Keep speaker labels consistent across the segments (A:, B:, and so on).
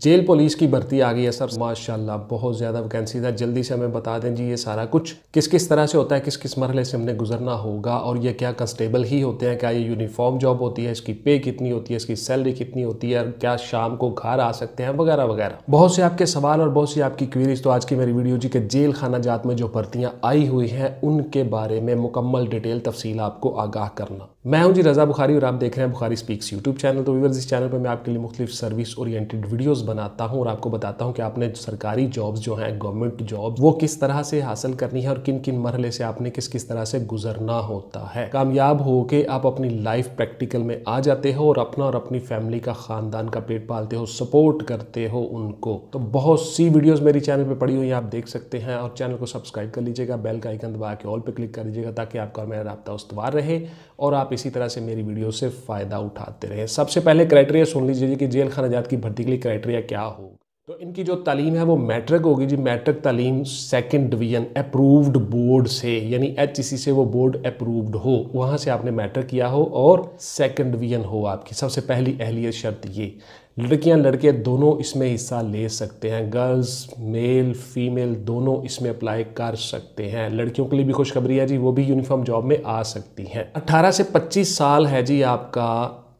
A: jail police की भर्ती आ गई है सर माशाल्लाह बहुत ज़्यादा वैकेंसी है जल्दी से हमें बता दें जी ये सारा कुछ किस किस तरह से होता है किस किस मरले से हमने गुजरना होगा और ये क्या कंस्टेबल ही होते हैं क्या ये यूनिफॉर्म जॉब होती है इसकी पे कितनी होती है इसकी सैलरी कितनी होती है और क्या शाम को घर आ सकते हैं वगैरह वगैरह बहुत से आपके सवाल और बहुत सी आपकी क्वेरीज तो आज की मेरी वीडियो जी के जेल खाना जात में जो भर्तियाँ आई हुई हैं उनके बारे में मुकम्मल डिटेल तफसील आपको आगाह करना मैं हूं जी रज़ा बुखारी और आप देख रहे हैं बुखारी स्पीक्स यूट्यूब चैनल तो व्यवर्स इस चैनल पर मैं आपके लिए मुख्तु सर्विस ओरिएंटेड वीडियोस बनाता हूं और आपको बताता हूं कि आपने सरकारी जॉब्स जो हैं गवर्नमेंट जॉब वो किस तरह से हासिल करनी है और किन किन मरहले से आपने किस किस तरह से गुजरना होता है कामयाब हो के आप अपनी लाइफ प्रैक्टिकल में आ जाते हो और अपना और अपनी फैमिली का ख़ानदान का पेट पालते हो सपोर्ट करते हो उनको तो बहुत सी वीडियोज़ मेरी चैनल पर पड़ी हुई है आप देख सकते हैं और चैनल को सब्सक्राइब कर लीजिएगा बेल का आइकन दबा के ऑल पर क्लिक कर लीजिएगा ताकि आपका मेरा रबता उसवार रहे और आप इसी तरह से मेरी वीडियो से फ़ायदा उठाते रहें सबसे पहले क्राइटेरिया सुन लीजिए कि जेल खान आजाद की भर्ती के लिए क्राइटेरिया क्या हो तो इनकी जो तालीम है वो मैट्रिक होगी जी मैट्रिक तालीम सेकंड डिवीजन अप्रूव्ड बोर्ड से यानी एच e से वो बोर्ड अप्रूव्ड हो वहाँ से आपने मैट्रिक किया हो और सेकंड डिवीजन हो आपकी सबसे पहली अहलियत शर्त ये लड़कियां लड़के दोनों इसमें हिस्सा ले सकते हैं गर्ल्स मेल फीमेल दोनों इसमें अप्लाई कर सकते हैं लड़कियों के लिए भी खुशखबरी है जी वो भी यूनिफॉर्म जॉब में आ सकती हैं 18 से 25 साल है जी आपका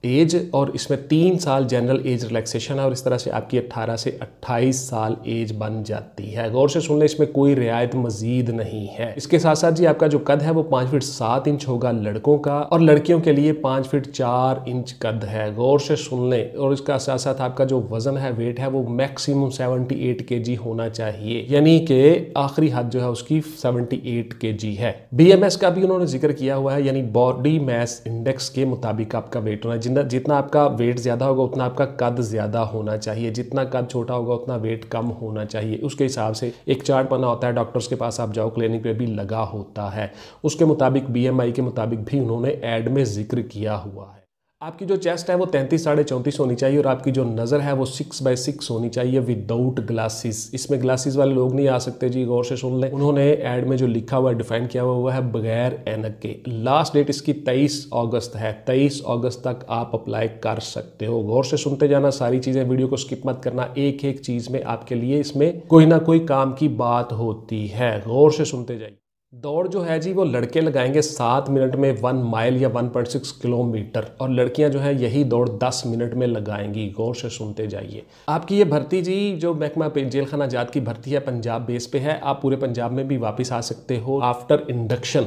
A: एज और इसमें तीन साल जनरल एज रिलैक्सेशन है और इस तरह से आपकी 18 से 28 साल एज बन जाती है गौर से सुन ले इसमें कोई रियायत मजीद नहीं है इसके साथ साथ जी आपका जो कद है वो पाँच फीट सात इंच होगा लड़कों का और लड़कियों के लिए पाँच फीट चार इंच कद है गौर से सुन ले और इसका साथ साथ आपका जो वजन है वेट है वो मैक्सिमम सेवेंटी एट के जी होना चाहिए यानी कि आखिरी हद जो है उसकी सेवेंटी एट के जी है बी एम एस का भी उन्होंने जिक्र किया हुआ है यानी बॉडी मैस इंडेक्स के मुताबिक आपका वेट होना जितना जितना आपका वेट ज़्यादा होगा उतना आपका कद ज़्यादा होना चाहिए जितना कद छोटा होगा उतना वेट कम होना चाहिए उसके हिसाब से एक चार्ट बना होता है डॉक्टर्स के पास आप जाओ क्लिनिक पे भी लगा होता है उसके मुताबिक बीएमआई के मुताबिक भी उन्होंने एड में जिक्र किया हुआ है आपकी जो चेस्ट है वो तैंतीस साढ़े चौंतीस होनी चाहिए और आपकी जो नज़र है वो सिक्स बाय सिक्स होनी चाहिए विदाउट ग्लासेस इसमें ग्लासेस वाले लोग नहीं आ सकते जी गौर से सुन लें उन्होंने एड में जो लिखा हुआ है डिफाइन किया हुआ वो है बगैर एनक के लास्ट डेट इसकी तेईस अगस्त है तेईस अगस्त तक आप अप्लाई कर सकते हो गौर से सुनते जाना सारी चीज़ें वीडियो को स्किप मत करना एक एक चीज़ में आपके लिए इसमें कोई ना कोई काम की बात होती है गौर से सुनते जाइए दौड़ जो है जी वो लड़के लगाएंगे सात मिनट में वन माइल या वन पॉइंट सिक्स किलोमीटर और लड़कियां जो है यही दौड़ दस मिनट में लगाएंगी गौर से सुनते जाइए आपकी ये भर्ती जी जो महकमा जेल खाना जात की भर्ती है पंजाब बेस पे है आप पूरे पंजाब में भी वापस आ सकते हो आफ्टर इंडक्शन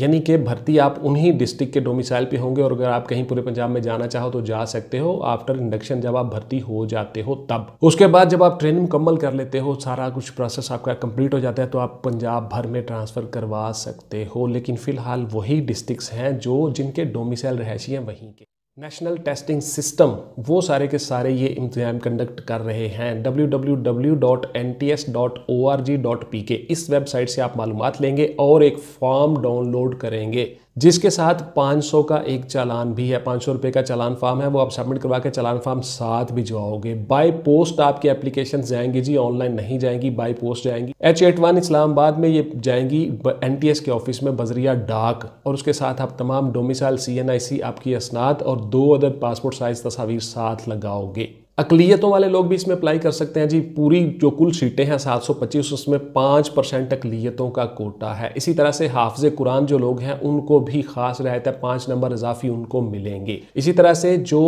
A: यानी कि भर्ती आप उन्हीं डिस्ट्रिक्ट के डोमिसाइल पर होंगे और अगर आप कहीं पूरे पंजाब में जाना चाहो तो जा सकते हो आफ्टर इंडक्शन जब आप भर्ती हो जाते हो तब उसके बाद जब आप ट्रेनिंग मुकम्मल कर लेते हो सारा कुछ प्रोसेस आपका कंप्लीट हो जाता है तो आप पंजाब भर में ट्रांसफ़र कर करवा सकते हो लेकिन फ़िलहाल वही डिस्ट्रिक्स हैं जो जिनके डोमिसल रहायशी हैं वहीं के नेशनल टेस्टिंग सिस्टम वो सारे के सारे ये इंतजाम कंडक्ट कर रहे हैं www.nts.org.pk इस वेबसाइट से आप मालूम लेंगे और एक फॉर्म डाउनलोड करेंगे जिसके साथ 500 का एक चालान भी है 500 रुपए का चालान फॉर्म है वो आप सबमिट करवा के चालान फॉर्म साथ भिजवाओगे बाय पोस्ट आपकी एप्लीकेशन जाएंगी जी ऑनलाइन नहीं जाएंगी बाय पोस्ट जाएंगी एच एट वन इस्लामाबाद में ये जाएंगी एन के ऑफिस में बजरिया डाक और उसके साथ आप तमाम डोमिसाइल सी आपकी असनात और दो अदर पासपोर्ट साइज तस्वीर साथ लगाओगे अकलीतों वाले लोग भी इसमें अप्लाई कर सकते हैं जी पूरी जो कुल सीटें हैं 725 उसमें 5 परसेंट अकलीतों का कोटा है इसी तरह से हाफज कुरान जो लोग हैं उनको भी खास रियायत है पाँच नंबर इजाफी उनको मिलेंगे इसी तरह से जो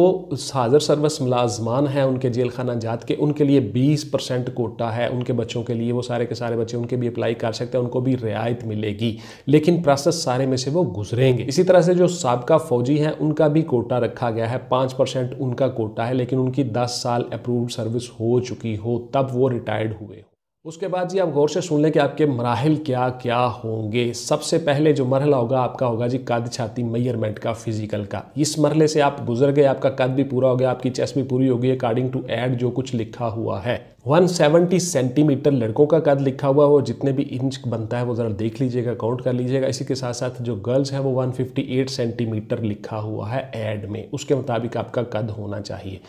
A: हाजिर सर्विस मुलाजमान हैं उनके जेल खाना जात के उनके लिए बीस परसेंट कोटा है उनके बच्चों के लिए वो सारे के सारे बच्चे उनके भी अप्लाई कर सकते हैं उनको भी रियायत मिलेगी लेकिन प्रोसेस सारे में से वो गुजरेंगे इसी तरह से जो सबका फौजी हैं उनका भी कोटा रखा गया है पाँच उनका कोटा है लेकिन उनकी दस 50 साल अप्रूव्ड सर्विस हो चुकी हो तब वो रिटायर्ड हुए हो उसके बाद जी आप गौर से सुन लें कि आपके मराहल क्या क्या होंगे सबसे पहले जो मरहला होगा आपका होगा जी कद छाती मैयरमेंट का फिजिकल का इस मरहले से आप गुजर गए आपका कद भी पूरा हो गया आपकी चेस्ट भी पूरी हो गई अकॉर्डिंग टू एड जो कुछ लिखा हुआ है 170 सेंटीमीटर लड़कों का कद लिखा हुआ है वो जितने भी इंच बनता है वो ज़रा देख लीजिएगा काउंट कर लीजिएगा इसी के साथ साथ जो गर्ल्स हैं वो 158 सेंटीमीटर लिखा हुआ है एड में उसके मुताबिक आपका कद होना चाहिए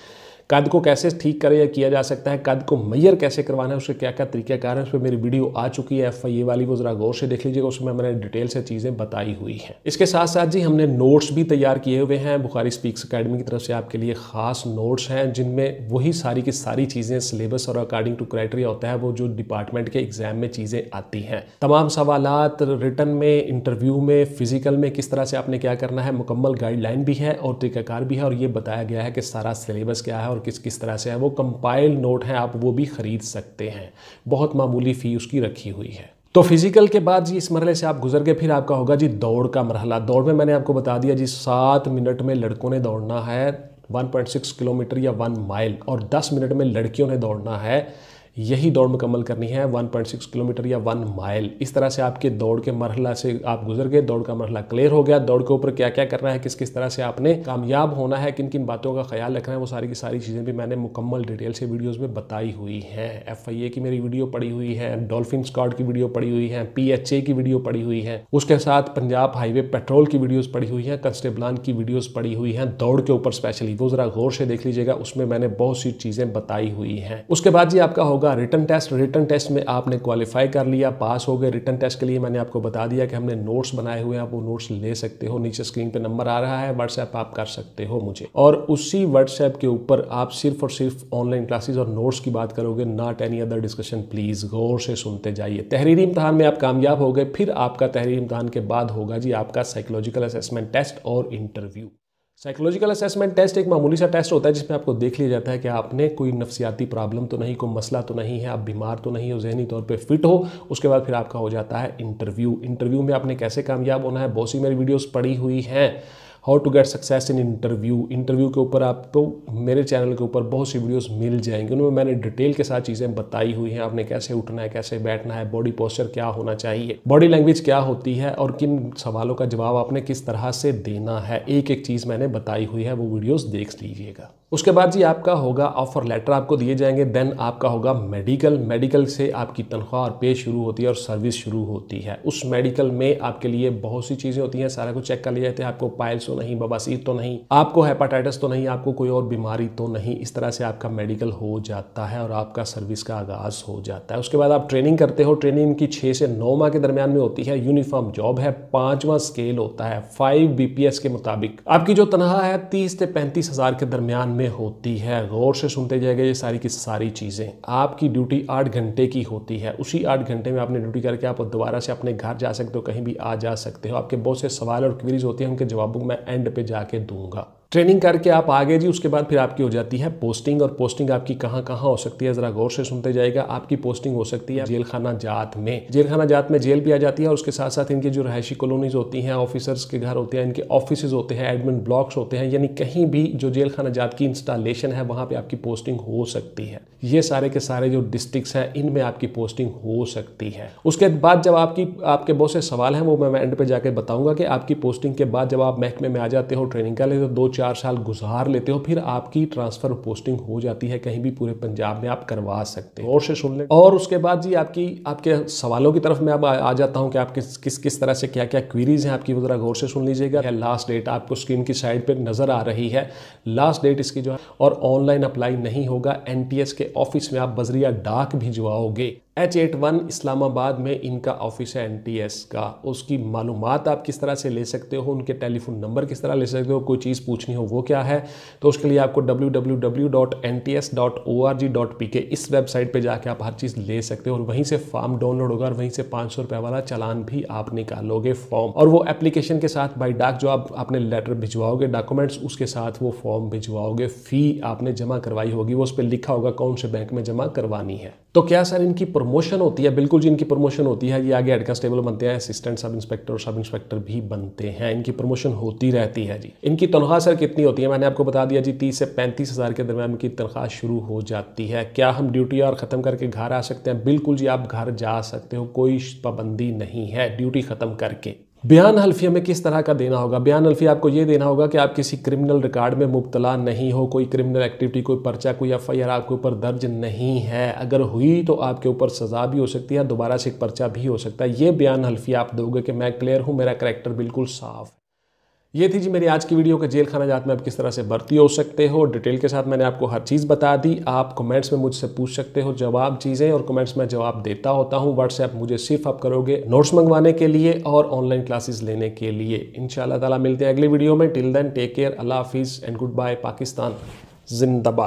A: कद को कैसे ठीक करें या किया जा सकता है कद को मैयर कैसे करवाना है उसके क्या क्या तरीक़ाकार है उस पर मेरी वीडियो आ चुकी है एफ आई ए वाली वो ज़रा गौर से देख लीजिएगा उसमें मैंने डिटेल से चीज़ें बताई हुई हैं इसके साथ साथ जी हमने नोट्स भी तैयार किए हुए हैं बुखारी स्पीक्स अकेडमी की तरफ से आपके लिए ख़ास नोट्स हैं जिनमें वही सारी की सारी चीज़ें सिलेबस और अकॉर्डिंग टू क्राइटेरिया होता है वो जो डिपार्टमेंट के एग्जाम में चीज़ें आती हैं तमाम सवाल रिटर्न में इंटरव्यू में फिजिकल में किस तरह से आपने क्या करना है मुकम्मल गाइडलाइन भी है और तरीकाकार भी है और ये बताया गया है कि सारा सिलेबस क्या है और किस किस तरह से है वो कंपाइल नोट हैं आप वो भी ख़रीद सकते हैं बहुत मामूली फ़ी उसकी रखी हुई है तो फिजिकल के बाद जी इस मरहले से आप गुजर गए फिर आपका होगा जी दौड़ का मरहला दौड़ में मैंने आपको बता दिया जी सात मिनट में लड़कों ने दौड़ना है 1.6 किलोमीटर या 1 माइल और 10 मिनट में लड़कियों ने दौड़ना है यही दौड़ मुकम्मल करनी है 1.6 किलोमीटर या वन माइल इस तरह से आपके दौड़ के मरहला से आप गुजर गए दौड़ का मरहला क्लियर हो गया दौड़ के ऊपर क्या क्या करना है किस किस तरह से आपने कामयाब होना है किन किन बातों का ख्याल रखना है वो सारी की सारी चीज़ें भी मैंने मुकम्मल डिटेल से वीडियोज़ में बताई हुई हैं एफ की मेरी वीडियो पड़ी हुई है डॉल्फिन स्कॉड की वीडियो पड़ी हुई है पी की वीडियो पड़ी हुई है उसके साथ पंजाब हाईवे पेट्रोल की वीडियोज़ पड़ी हुई हैं कंस्टेबलान की वीडियोज़ पड़ी हुई हैं दौड़ के ऊपर स्पेशली वो ज़रा गौर से देख लीजिएगा उसमें मैंने बहुत सी चीज़ें बताई हुई हैं उसके बाद जी आपका होगा होगा रिटर्न टेस्ट रिटर्न टेस्ट में आपने क्वालिफाई कर लिया पास हो गए रिटर्न टेस्ट के लिए मैंने आपको बता दिया कि हमने नोट्स बनाए हुए हैं आप वो नोट्स ले सकते हो नीचे स्क्रीन पे नंबर आ रहा है व्हाट्सएप आप कर सकते हो मुझे और उसी व्हाट्सएप के ऊपर आप सिर्फ और सिर्फ ऑनलाइन क्लासेज और नोट्स की बात करोगे not any other discussion please गौर से सुनते जाइए तहरीरी इम्तहान में आप कामयाब हो गए फिर आपका तहरीरी इम्तहान के बाद होगा जी आपका साइकोलॉजिकल असेसमेंट टेस्ट और इंटरव्यू साइकोलॉजिकल असेसमेंट टेस्ट एक मामूली सा टेस्ट होता है जिसमें आपको देख लिया जाता है कि आपने कोई नफसियाती प्रॉब्लम तो नहीं कोई मसला तो नहीं है आप बीमार तो नहीं हो जहनी तौर पे फिट हो उसके बाद फिर आपका हो जाता है इंटरव्यू इंटरव्यू में आपने कैसे कामयाब होना है बहुत सी मेरी वीडियोज़ पड़ी हुई हैं how to get success in interview interview के ऊपर आपको तो मेरे चैनल के ऊपर बहुत सी वीडियोस मिल जाएंगे उनमें मैंने डिटेल के साथ चीज़ें बताई हुई हैं आपने कैसे उठना है कैसे बैठना है बॉडी पोस्चर क्या होना चाहिए बॉडी लैंग्वेज क्या होती है और किन सवालों का जवाब आपने किस तरह से देना है एक एक चीज़ मैंने बताई हुई है वो वीडियोज़ देख लीजिएगा उसके बाद जी आपका होगा ऑफर लेटर आपको दिए जाएंगे देन आपका होगा मेडिकल मेडिकल से आपकी तनख्वाह और पे शुरू होती है और सर्विस शुरू होती है उस मेडिकल में आपके लिए बहुत सी चीज़ें होती हैं सारा कुछ चेक कर लिया जाते हैं आपको पायल्स तो नहीं बबासीर तो नहीं आपको हेपाटाइटिस तो नहीं आपको कोई और बीमारी तो नहीं इस तरह से आपका मेडिकल हो जाता है और आपका सर्विस का आगाज़ हो जाता है उसके बाद आप ट्रेनिंग करते हो ट्रेनिंग की छः से नौ माह के दरमियान में होती है यूनिफॉर्म जॉब है पाँचवा स्केल होता है फाइव बी के मुताबिक आपकी जो तनख्वाह है तीस से पैंतीस के दरमियान में होती है गौर से सुनते जाएगा ये सारी की सारी चीज़ें आपकी ड्यूटी आठ घंटे की होती है उसी आठ घंटे में आपने ड्यूटी करके आप दोबारा से अपने घर जा सकते हो कहीं भी आ जा सकते हो आपके बहुत से सवाल और क्वेरीज होती हैं उनके जवाबों मैं एंड पे जाके दूंगा ट्रेनिंग करके आप आगे जी उसके बाद फिर आपकी हो जाती है पोस्टिंग और पोस्टिंग आपकी कहाँ कहाँ हो सकती है ज़रा गौर से सुनते जाएगा आपकी पोस्टिंग हो सकती है जेलखाना जात में जेल जात में जेल भी आ जाती है और उसके साथ साथ इनकी जो रहायशी कॉलोनीज होती हैं ऑफिसर्स के घर होते हैं इनके ऑफिस होते हैं एडमिन ब्लॉक्स होते हैं यानी कहीं भी जो जेल खाना जात की इंस्टॉलेशन है वहाँ पर आपकी पोस्टिंग हो सकती है ये सारे के सारे जो डिस्ट्रिक्स हैं इनमें आपकी पोस्टिंग हो सकती है उसके बाद जब आपकी आपके बहुत से सवाल हैं वो मैं एंड पे जाके बताऊंगा कि आपकी पोस्टिंग के बाद जब आप महकमे में आ जाते हो ट्रेनिंग का ले तो दो चार साल गुजार लेते हो फिर आपकी ट्रांसफ़र पोस्टिंग हो जाती है कहीं भी पूरे पंजाब में आप करवा सकते हैं और से सुन लें और उसके बाद जी आपकी आपके सवालों की तरफ मैं अब आ जाता हूँ कि आप किस किस किस तरह से क्या क्या क्वीरीज़ हैं आपकी वो ज़रा गौर से सुन लीजिएगा या लास्ट डेट आपको स्क्रीन की साइड पर नज़र आ रही है लास्ट डेट इसकी जो है और ऑनलाइन अप्लाई नहीं होगा एन के ऑफिस में आप बजरिया डाक भिजवाओगे एच एट वन इस्लामाबाद में इनका ऑफिस है एन टी एस का उसकी मालूम आप किस तरह से ले सकते हो उनके टेलीफोन नंबर किस तरह ले सकते हो कोई चीज़ पूछनी हो वो क्या है तो उसके लिए आपको www.nts.org.pk इस वेबसाइट पे जाके आप हर चीज़ ले सकते हो और वहीं से फॉर्म डाउनलोड होगा और वहीं से पाँच सौ रुपये वाला चलान भी आप निकालोगे फॉर्म और वो एप्लीकेशन के साथ बाई डाक जो आप अपने लेटर भिजवाओगे डॉक्यूमेंट्स उसके साथ वो फॉर्म भिजवाओगे फ़ी आपने जमा करवाई होगी वो उस पर लिखा होगा कौन से बैंक में जमा करवानी है तो क्या सर इनकी प्रमोशन होती है बिल्कुल जी इनकी प्रमोशन होती है ये आगे हेड कांस्टेबल बनते हैं असिस्टेंट सब इंस्पेक्टर और सब इंस्पेक्टर भी बनते हैं इनकी प्रमोशन होती रहती है जी इनकी तनख्वाह सर कितनी होती है मैंने आपको बता दिया जी तीस से पैंतीस हज़ार के दरमियान इनकी तनख्वाह शुरू हो जाती है क्या हम ड्यूटी और ख़त्म करके घर आ सकते हैं बिल्कुल जी आप घर जा सकते हो कोई पाबंदी नहीं है ड्यूटी ख़त्म करके बयान हल्फिया में किस तरह का देना होगा बयान हल्फिया आपको ये देना होगा कि आप किसी क्रिमिनल रिकॉर्ड में मुबतला नहीं हो कोई क्रिमिनल एक्टिविटी कोई पर्चा कोई एफ आई आर आपके ऊपर दर्ज नहीं है अगर हुई तो आपके ऊपर सज़ा भी हो सकती है दोबारा से एक पर्चा भी हो सकता है ये बयान हल्फिया आप दोगे कि मैं क्लियर हूँ मेरा करेक्टर बिल्कुल साफ ये थी जी मेरी आज की वीडियो के जेल खाना जात में आप किस तरह से भर्ती हो सकते हो डिटेल के साथ मैंने आपको हर चीज़ बता दी आप कमेंट्स में मुझसे पूछ सकते हो जवाब चीज़ें और कमेंट्स में जवाब देता होता हूँ व्हाट्सएप मुझे सिर्फ आप करोगे नोट्स मंगवाने के लिए और ऑनलाइन क्लासेस लेने के लिए इन ताला मिलते हैं अगली वीडियो में टिल देन टेक केयर अल्लाह हाफिज़ एंड गुड बाय पाकिस्तान जिंदाबाद